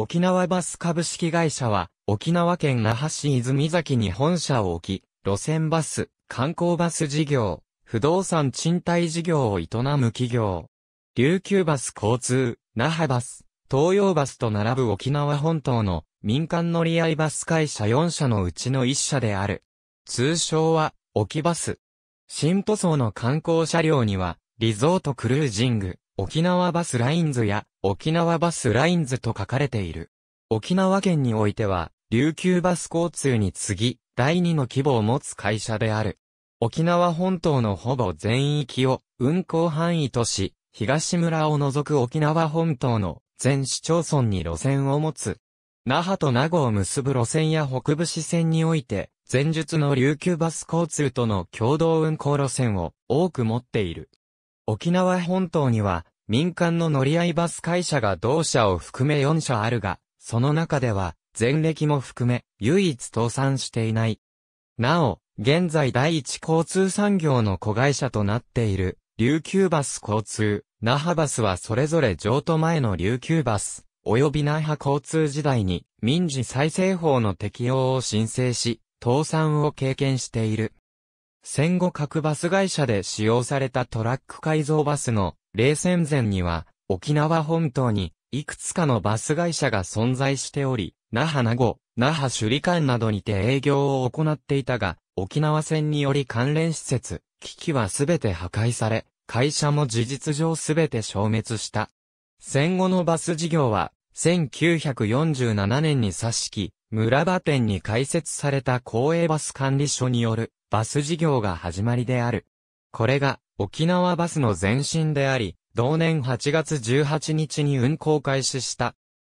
沖縄バス株式会社は、沖縄県那覇市泉崎に本社を置き、路線バス、観光バス事業、不動産賃貸事業を営む企業。琉球バス交通、那覇バス、東洋バスと並ぶ沖縄本島の民間乗り合いバス会社4社のうちの1社である。通称は、沖バス。新塗装の観光車両には、リゾートクルージング、沖縄バスラインズや、沖縄バスラインズと書かれている。沖縄県においては、琉球バス交通に次ぎ、第二の規模を持つ会社である。沖縄本島のほぼ全域を運行範囲とし、東村を除く沖縄本島の全市町村に路線を持つ。那覇と名護を結ぶ路線や北部支線において、前述の琉球バス交通との共同運行路線を多く持っている。沖縄本島には民間の乗り合いバス会社が同社を含め4社あるが、その中では、前歴も含め、唯一倒産していない。なお、現在第一交通産業の子会社となっている、琉球バス交通、那覇バスはそれぞれ譲渡前の琉球バス、及び那覇交通時代に、民事再生法の適用を申請し、倒産を経験している。戦後各バス会社で使用されたトラック改造バスの冷戦前には、沖縄本島に、いくつかのバス会社が存在しており、那覇名護、那覇首里館などにて営業を行っていたが、沖縄戦により関連施設、機器はすべて破壊され、会社も事実上すべて消滅した。戦後のバス事業は、1947年に差し木、村場店に開設された公営バス管理所によるバス事業が始まりである。これが沖縄バスの前身であり、同年8月18日に運行開始した。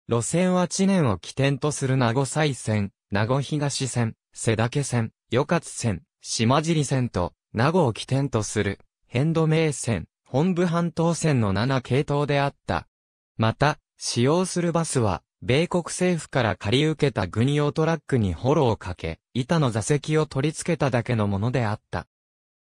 路線は知念を起点とする名護西線、名護東線、瀬岳線、与勝線、島尻線と、名護を起点とする、変土名線、本部半島線の7系統であった。また、使用するバスは、米国政府から借り受けた軍用トラックにホロをかけ、板の座席を取り付けただけのものであった。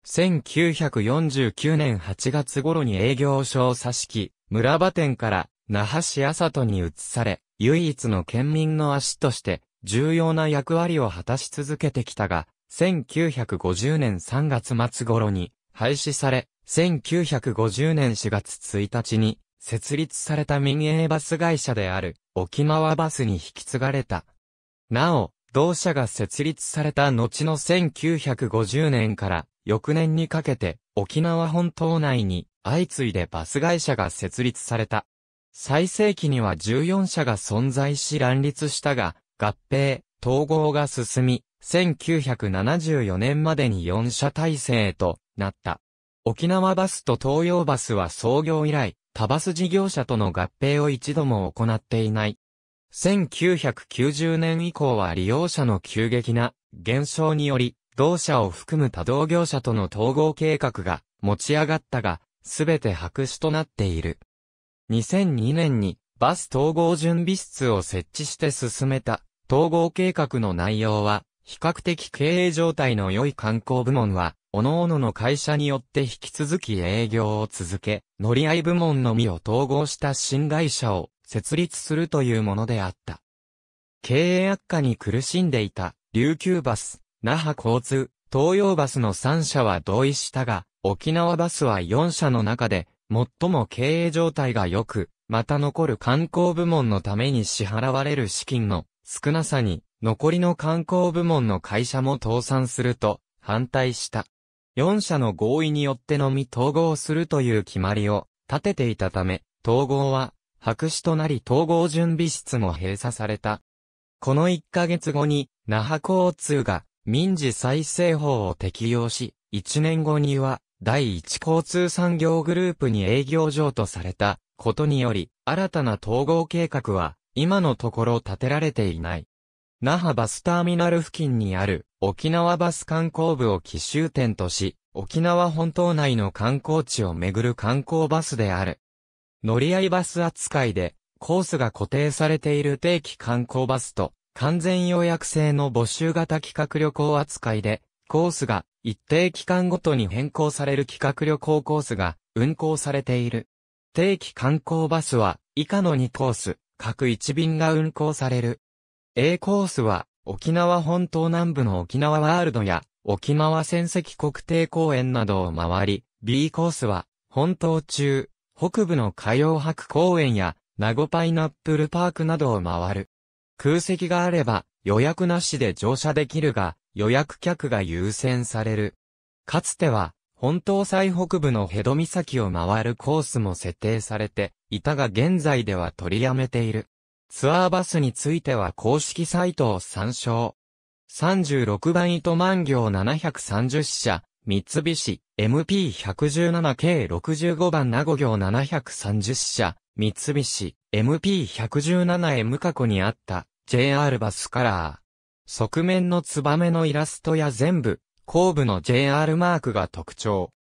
1949年8月頃に営業所を差し木、村場店から那覇市麻都に移され、唯一の県民の足として重要な役割を果たし続けてきたが、1950年3月末頃に廃止され、1950年4月1日に設立された民営バス会社である沖縄バスに引き継がれた。なお、同社が設立された後の1950年から翌年にかけて沖縄本島内に相次いでバス会社が設立された。最盛期には14社が存在し乱立したが、合併、統合が進み、1974年までに4社体制となった。沖縄バスと東洋バスは創業以来、他バス事業者との合併を一度も行っていない。1990年以降は利用者の急激な減少により、同社を含む他同業者との統合計画が持ち上がったが、すべて白紙となっている。2002年にバス統合準備室を設置して進めた統合計画の内容は、比較的経営状態の良い観光部門は、各々の会社によって引き続き営業を続け、乗り合い部門のみを統合した新会社を設立するというものであった。経営悪化に苦しんでいた琉球バス、那覇交通、東洋バスの3社は同意したが、沖縄バスは4社の中で、最も経営状態が良く、また残る観光部門のために支払われる資金の少なさに、残りの観光部門の会社も倒産すると反対した。4社の合意によってのみ統合するという決まりを立てていたため、統合は白紙となり統合準備室も閉鎖された。この1ヶ月後に、那覇交通が民事再生法を適用し、1年後には、第一交通産業グループに営業上とされたことにより、新たな統合計画は、今のところ立てられていない。那覇バスターミナル付近にある沖縄バス観光部を奇襲点とし、沖縄本島内の観光地を巡る観光バスである。乗り合いバス扱いで、コースが固定されている定期観光バスと、完全予約制の募集型企画旅行扱いで、コースが一定期間ごとに変更される企画旅行コースが運行されている。定期観光バスは以下の2コース、各1便が運行される。A コースは沖縄本島南部の沖縄ワールドや沖縄戦跡国定公園などを回り、B コースは本島中、北部の海洋博公園や名護パイナップルパークなどを回る。空席があれば予約なしで乗車できるが、予約客が優先される。かつては、本島最北部のヘド岬を回るコースも設定されていたが現在では取りやめている。ツアーバスについては公式サイトを参照。36番糸満行730社、三菱、MP117 計65番名護行730社、三菱、MP117M 過去にあった。JR バスカラー。側面のツバメのイラストや全部、後部の JR マークが特徴。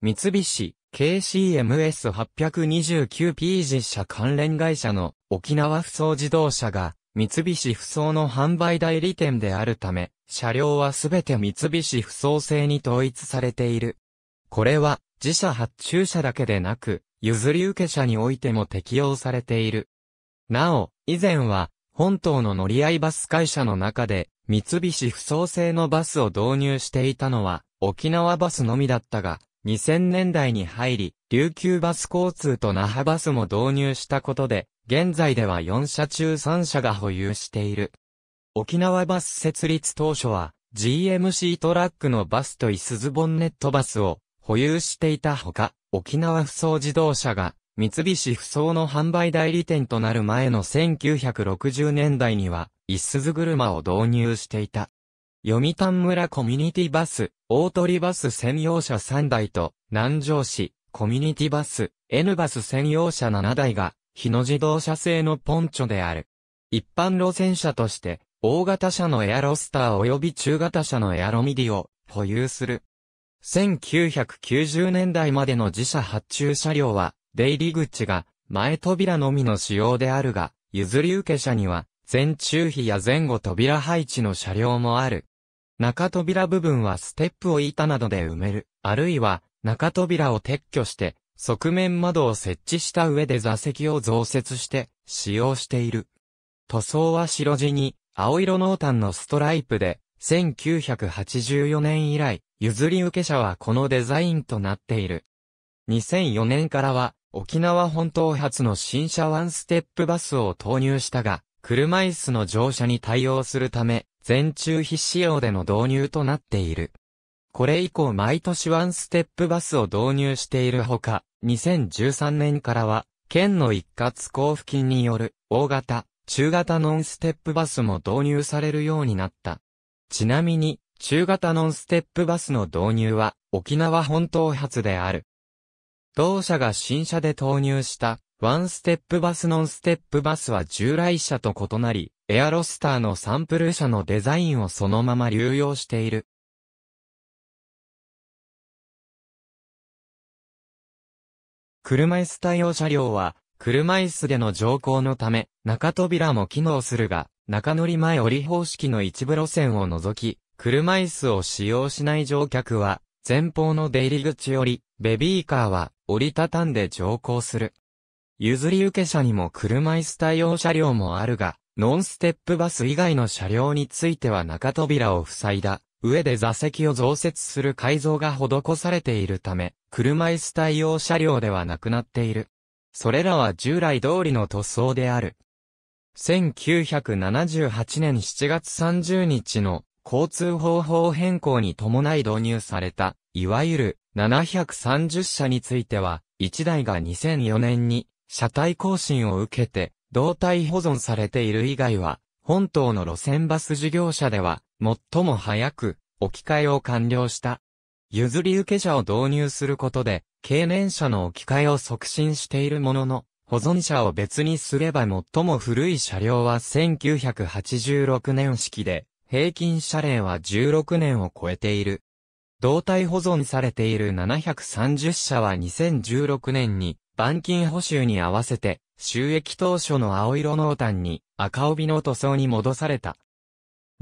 三菱 KCMS829P 実車関連会社の沖縄不走自動車が三菱不走の販売代理店であるため、車両はすべて三菱不走製に統一されている。これは自社発注車だけでなく、譲り受け車においても適用されている。なお、以前は、本島の乗り合いバス会社の中で、三菱不創製のバスを導入していたのは、沖縄バスのみだったが、2000年代に入り、琉球バス交通と那覇バスも導入したことで、現在では4社中3社が保有している。沖縄バス設立当初は、GMC トラックのバスとイスズボンネットバスを保有していたほか、沖縄不走自動車が三菱不走の販売代理店となる前の1960年代には、一鈴車を導入していた。読谷村コミュニティバス、大鳥バス専用車3台と、南城市、コミュニティバス、N バス専用車7台が、日野自動車製のポンチョである。一般路線車として、大型車のエアロスター及び中型車のエアロミディを保有する。1990年代までの自社発注車両は、出入り口が前扉のみの仕様であるが、譲り受け者には、前中比や前後扉配置の車両もある。中扉部分はステップを板などで埋める、あるいは中扉を撤去して、側面窓を設置した上で座席を増設して使用している。塗装は白地に青色濃淡のストライプで、1984年以来、譲り受け者はこのデザインとなっている。2004年からは沖縄本島発の新車ワンステップバスを投入したが、車椅子の乗車に対応するため、全中非使用での導入となっている。これ以降毎年ワンステップバスを導入しているほか、2013年からは、県の一括交付金による大型、中型ノンステップバスも導入されるようになった。ちなみに、中型ノンステップバスの導入は沖縄本島発である同社が新車で投入したワンステップバスノンステップバスは従来車と異なり、エアロスターのサンプル車のデザインをそのまま流用している。車椅子対応車両は、車椅子での乗降のため、中扉も機能するが、中乗り前折り方式の一部路線を除き、車椅子を使用しない乗客は、前方の出入り口より、ベビーカーは折りたたんで乗降する。譲り受け車にも車椅子対応車両もあるが、ノンステップバス以外の車両については中扉を塞いだ上で座席を増設する改造が施されているため、車椅子対応車両ではなくなっている。それらは従来通りの塗装である。1978年7月30日の交通方法変更に伴い導入された、いわゆる730車については、1台が2004年に車体更新を受けて、動体保存されている以外は、本島の路線バス事業者では、最も早く、置き換えを完了した。譲り受け車を導入することで、経年車の置き換えを促進しているものの、保存車を別にすれば最も古い車両は1986年式で、平均車齢は16年を超えている。胴体保存されている730社は2016年に、板金補修に合わせて、収益当初の青色濃淡に赤帯の塗装に戻された。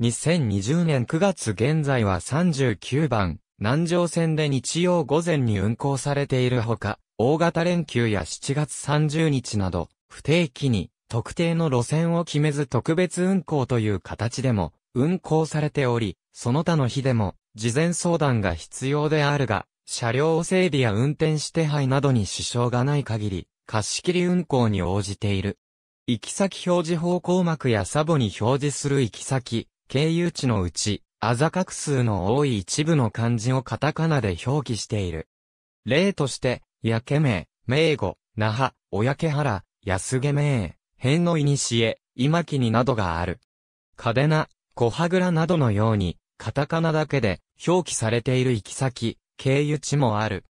2020年9月現在は39番、南城線で日曜午前に運行されているほか、大型連休や7月30日など、不定期に特定の路線を決めず特別運行という形でも運行されており、その他の日でも、事前相談が必要であるが、車両整備や運転士手配などに支障がない限り、貸し切り運行に応じている。行き先表示方向幕やサボに表示する行き先、経由地のうち、あざ画数の多い一部の漢字をカタカナで表記している。例として、焼け名、名護、那覇、おやけ原、安毛名、辺のいにしえ、今木になどがある。嘉手納、コハグラなどのように、カタカナだけで表記されている行き先、経由地もある。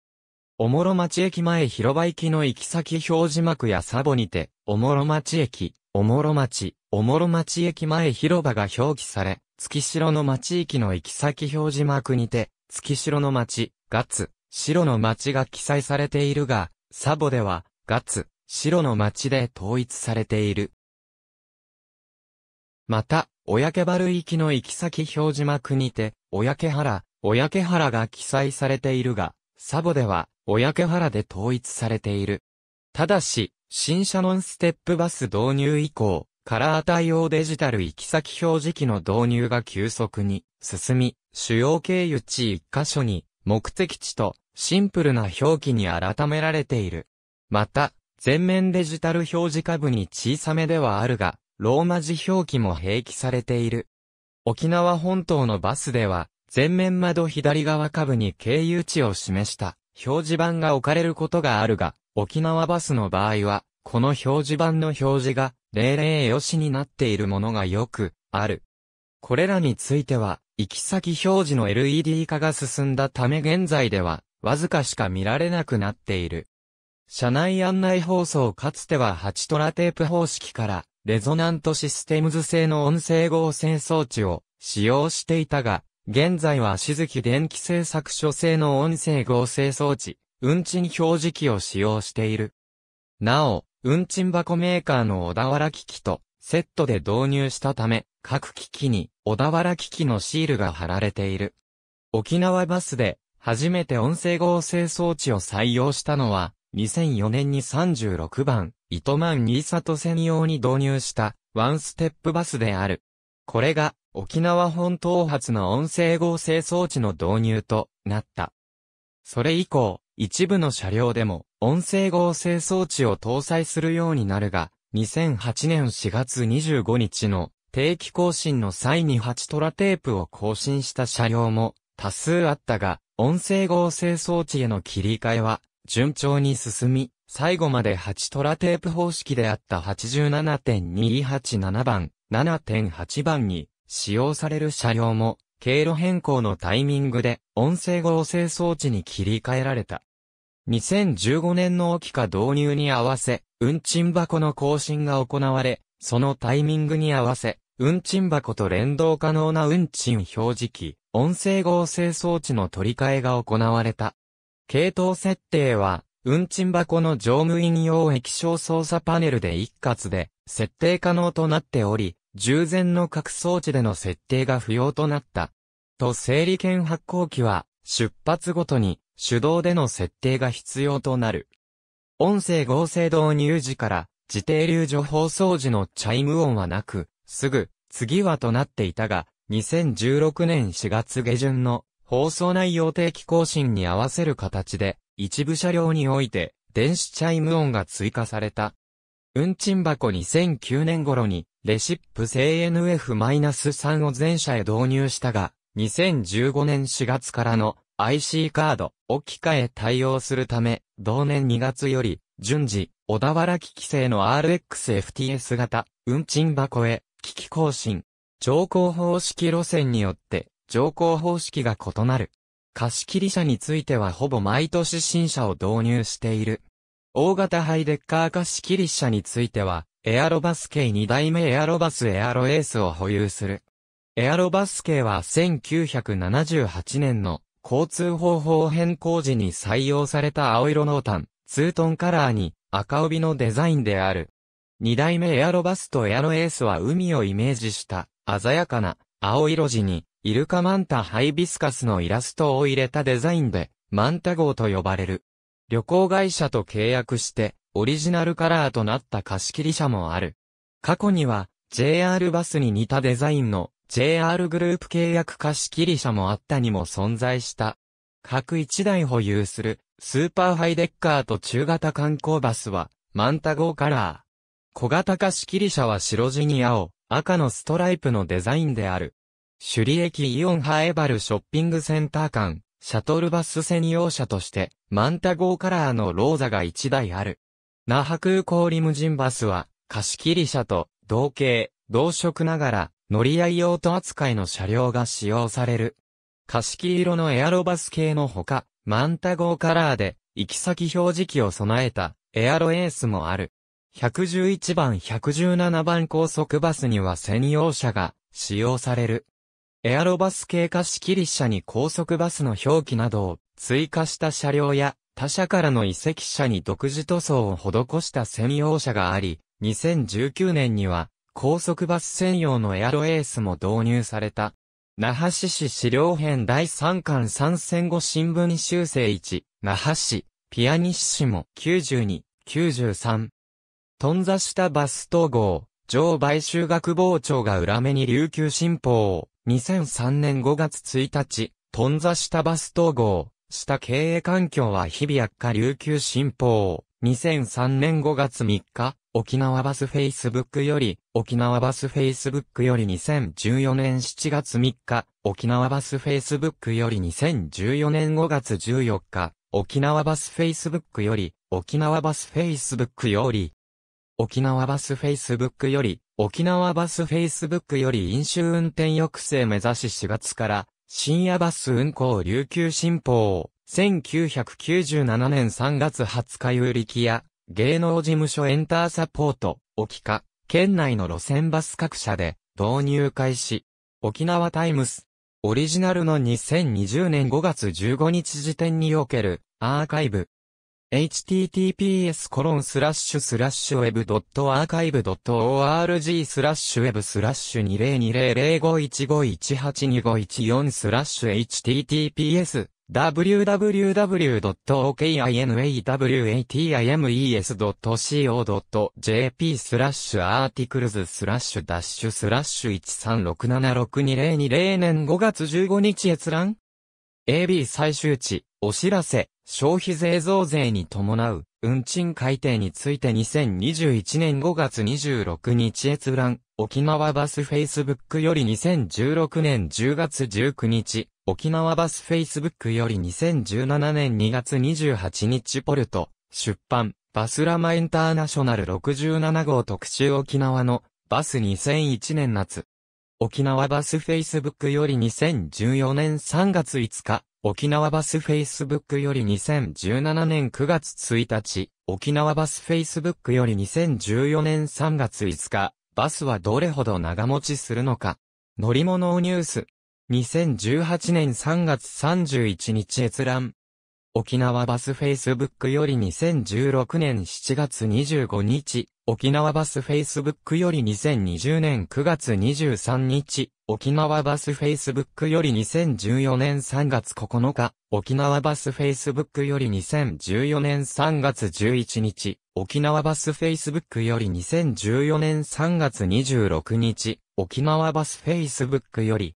おもろ町駅前広場行きの行き先表示幕やサボにて、おもろ町駅、おもろ町、おもろ町駅前広場が表記され、月城の町駅の行き先表示幕にて、月城の町、ガツ、白の町が記載されているが、サボでは、ガツ、白の町で統一されている。また、小焼原行きの行き先表示幕にて、小焼原、小焼原が記載されているが、サボでは、小焼原で統一されている。ただし、新車ノンステップバス導入以降、カラー対応デジタル行き先表示器の導入が急速に進み、主要経由地一箇所に目的地とシンプルな表記に改められている。また、全面デジタル表示下部に小さめではあるが、ローマ字表記も併記されている。沖縄本島のバスでは、前面窓左側下部に経由地を示した表示板が置かれることがあるが、沖縄バスの場合は、この表示板の表示が例々よしになっているものがよくある。これらについては、行き先表示の LED 化が進んだため現在では、わずかしか見られなくなっている。車内案内放送かつては8トラテープ方式からレゾナントシステムズ製の音声合成装置を使用していたが、現在は静ずき電気製作所製の音声合成装置、運賃表示器を使用している。なお、運賃箱メーカーの小田原機器とセットで導入したため、各機器に小田原機器のシールが貼られている。沖縄バスで初めて音声合成装置を採用したのは、2004年に36番、糸満新里専用に導入したワンステップバスである。これが沖縄本島発の音声合成装置の導入となった。それ以降、一部の車両でも音声合成装置を搭載するようになるが、2008年4月25日の定期更新の際に8トラテープを更新した車両も多数あったが、音声合成装置への切り替えは順調に進み、最後まで8トラテープ方式であった87.287番、7.8番に使用される車両も、経路変更のタイミングで音声合成装置に切り替えられた。2015年のきか導入に合わせ、運賃箱の更新が行われ、そのタイミングに合わせ、運賃箱と連動可能な運賃表示器、音声合成装置の取り替えが行われた。系統設定は、運賃箱の乗務員用液晶操作パネルで一括で設定可能となっており、従前の各装置での設定が不要となった。と整理券発行機は出発ごとに手動での設定が必要となる。音声合成導入時から自定流除放送時のチャイム音はなく、すぐ次はとなっていたが、2016年4月下旬の放送内容定期更新に合わせる形で一部車両において、電子チャイム音が追加された。運賃箱2009年頃に、レシップ製 NF-3 を全車へ導入したが、2015年4月からの IC カード置き換え対応するため、同年2月より、順次、小田原機器製の RXFTS 型、運賃箱へ、機器更新。乗降方式路線によって、乗降方式が異なる。貸切車についてはほぼ毎年新車を導入している。大型ハイデッカー貸切車については、エアロバス系2代目エアロバスエアロエースを保有する。エアロバス系は1978年の交通方法変更時に採用された青色濃淡、ツートンカラーに赤帯のデザインである。2代目エアロバスとエアロエースは海をイメージした鮮やかな青色地にイルカマンタハイビスカスのイラストを入れたデザインで、マンタ号と呼ばれる。旅行会社と契約して、オリジナルカラーとなった貸切車もある。過去には、JR バスに似たデザインの JR グループ契約貸切車もあったにも存在した。各1台保有するスーパーハイデッカーと中型観光バスはマンタ号カラー。小型貸切車は白地に青、赤のストライプのデザインである。首里駅イオンハエバルショッピングセンター間、シャトルバス専用車として、マンタゴーカラーのローザが1台ある。那覇空港リムジンバスは、貸切車と、同型、同色ながら、乗り合い用途扱いの車両が使用される。貸切色のエアロバス系のほか、マンタゴーカラーで、行き先表示器を備えた、エアロエースもある。111番117番高速バスには専用車が使用される。エアロバス系貸し切り車に高速バスの表記などを追加した車両や他社からの移籍車に独自塗装を施した専用車があり、2019年には高速バス専用のエアロエースも導入された。那覇市市資料編第3巻参戦後新聞修正1、那覇市、ピアニッシモ92、93。頓挫したバス統合、上買収学傍聴が裏目に琉球新報を2003年5月1日、頓挫したバス統合、した経営環境は日々悪化琉球新報。2003年5月3日、沖縄バスフェイスブックより、沖縄バスフェイスブックより2014年7月3日、沖縄バスフェイスブックより2014年5月14日、沖縄バスフェイスブックより、沖縄バスフェイスブックより、沖縄バスフェイスブックより、沖縄バスフェイスブックより飲酒運転抑制目指し4月から深夜バス運行琉球新報1997年3月20日有力や芸能事務所エンターサポート沖化県内の路線バス各社で導入開始沖縄タイムスオリジナルの2020年5月15日時点におけるアーカイブ https コロンスラッシュスラッシュ web.archive.org スラッシュ web スラッシュ20200515182514スラッシュ https www.okinawatis.co.jp m e スラッシュアーティクルズスラッシュダッシュスラッシュ136762020年5月15日閲覧 AB 最終値お知らせ消費税増税に伴う運賃改定について2021年5月26日閲覧、沖縄バスフェイスブックより2016年10月19日、沖縄バスフェイスブックより2017年2月28日ポルト、出版、バスラマインターナショナル67号特集沖縄のバス2001年夏。沖縄バスフェイスブックより2014年3月5日、沖縄バス Facebook より2017年9月1日、沖縄バス Facebook より2014年3月5日、バスはどれほど長持ちするのか。乗り物をニュース。2018年3月31日閲覧。沖縄バスフェイスブックより2016年7月25日、沖縄バスフェイスブックより2020年9月23日、沖縄バスフェイスブックより2014年3月9日、沖縄バスフェイスブックより2014年3月11日、沖縄バスフェイスブックより2014年3月26日、沖縄バスフェイスブックより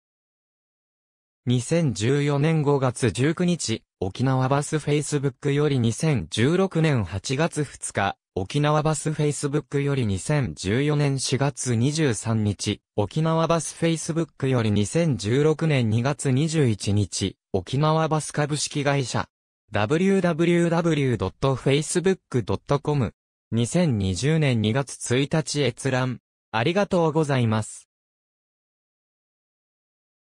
2014年5月19日、沖縄バス Facebook より2016年8月2日、沖縄バス Facebook より2014年4月23日、沖縄バス Facebook より2016年2月21日、沖縄バス株式会社、www.facebook.com、2020年2月1日閲覧、ありがとうございます。